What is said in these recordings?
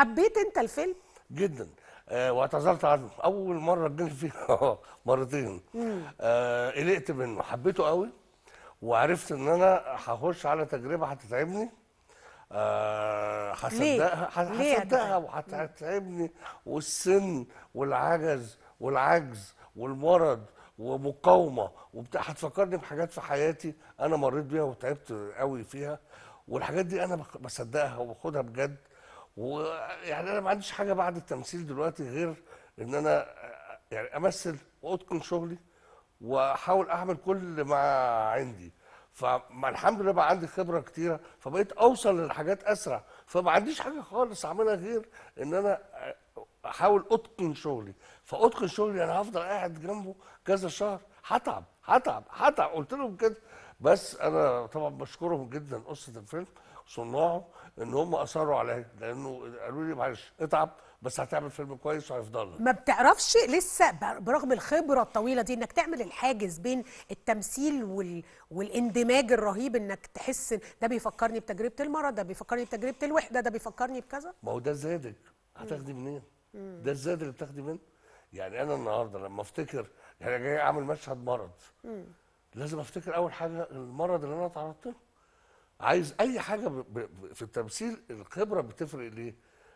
حبيت انت الفيلم جدا آه واعتذرت عنه اول مره اتجنن فيه مرتين آه قلقت منه حبيته قوي وعرفت ان انا هخش على تجربه هتتعبني آه هصدقها يعني؟ هصدقها طيب. وهتتعبني والسن والعجز والعجز والمرض ومقاومه وبتاع هتفكرني بحاجات في حياتي انا مريت بيها وتعبت قوي فيها والحاجات دي انا بصدقها وباخدها بجد ويعني انا ما عنديش حاجه بعد التمثيل دلوقتي غير ان انا يعني امثل واتقن شغلي واحاول اعمل كل ما عندي فالحمد لله بقى عندي خبره كتيره فبقيت اوصل للحاجات اسرع فما عنديش حاجه خالص اعملها غير ان انا احاول اتقن شغلي فاتقن شغلي انا هفضل قاعد جنبه كذا شهر هتعب هتعب هتعب قلت لهم كده بس انا طبعا بشكرهم جدا قصه الفيلم صناعه ان هم اثروا عليا لانه قالوا لي معلش اتعب بس هتعمل فيلم كويس وهيفضل ما بتعرفش لسه برغم الخبره الطويله دي انك تعمل الحاجز بين التمثيل وال... والاندماج الرهيب انك تحس ده بيفكرني بتجربه المرض ده بيفكرني بتجربه الوحده ده بيفكرني بكذا ما هو ده الزادك هتاخدي منين؟ ده الزاد اللي بتاخدي منه يعني انا النهارده لما افتكر يعني انا جاي اعمل مشهد مرض لازم افتكر اول حاجه المرض اللي انا اتعرضت له عايز اي حاجه ب... ب... في التمثيل الخبره بتفرق ليه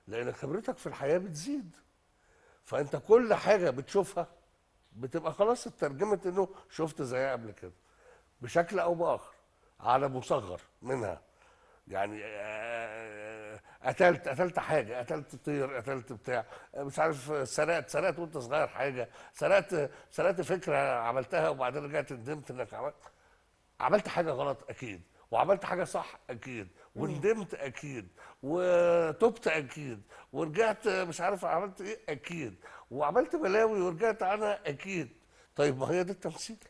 لان خبرتك في الحياه بتزيد فانت كل حاجه بتشوفها بتبقى خلاص اترجمت انه شفت زيها قبل كده بشكل او باخر على مصغر منها يعني قتلت قتلت حاجه قتلت طير قتلت بتاع مش عارف سرقت سرقت وانت صغير حاجه سرقت سرقت فكره عملتها وبعدين رجعت ندمت انك عملت عملت حاجه غلط اكيد وعملت حاجه صح اكيد وندمت اكيد وتبت اكيد ورجعت مش عارف عملت ايه اكيد وعملت بلاوي ورجعت عنها اكيد طيب ما هي ده التمثيل